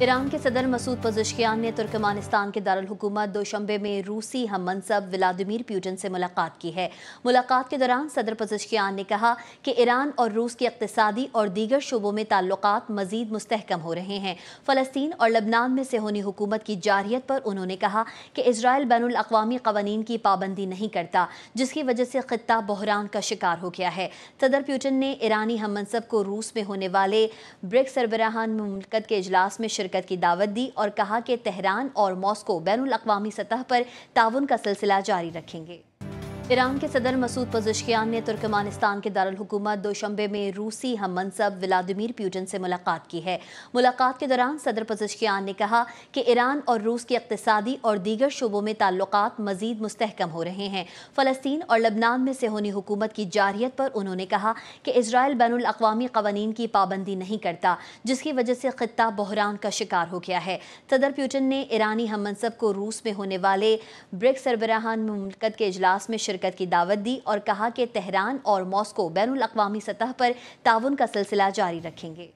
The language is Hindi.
ईरान के सदर मसूद पजुशियान ने तुर्कमानिस्तान के दारकूमत दोशंबे में रूसी हम मनसब व्लादिमिर प्यूटन से मुलाकात की है मुलाकात के दौरान सदर पजुशियान ने कहा कि ईरान और रूस के अकतदी और दीगर शोबों में ताल्लुक मजीद मुस्तकम हो रहे हैं फ़लस्तीन और लबनान में सेहोनी हुकूमत की जारियत पर उन्होंने कहा कि इसराइल बैन अवी कवानीन की पाबंदी नहीं करता जिसकी वजह से खत्ता बहरान का शिकार हो गया है सदर प्यूटन ने ईरानी हम मनसब को रूस में होने वाले ब्रिक्स सरबराहान ममलकत के अजलास में शिरकत की दावत दी और कहा कि तेहरान और मॉस्को बैन अवी सतह पर ताउन का सिलसिला जारी रखेंगे ईरान के सदर मसूद पजिशकियान ने तुर्कमानिस्तान के दारकूमत दोशंबे में रूसी हम मनसब व्लादिमिर प्यूटन से मुलाकात की है मुलाकात के दौरान सदर पजुशियान ने कहा कि ईरान और रूस के अकतदी और दीगर शोबों में ताल्लुक मजीद मुस्तकम हो रहे हैं फ़लस्तीन और लबनान में से होनी हुकूमत की जारियत पर उन्होंने कहा कि इसराइल बैन अवी कवानीन की पाबंदी नहीं करता जिसकी वजह से खत्ता बहरान का शिकार हो गया है सदर प्यूटन ने ईरानी हम मनसब को रूस में होने वाले ब्रिक्स सरबराहान ममलकत के अजलास में शिरकत शिरकत की दावत दी और कहा कि तेहरान और मॉस्को बैन अवी सतह पर ताउन का सिलसिला जारी रखेंगे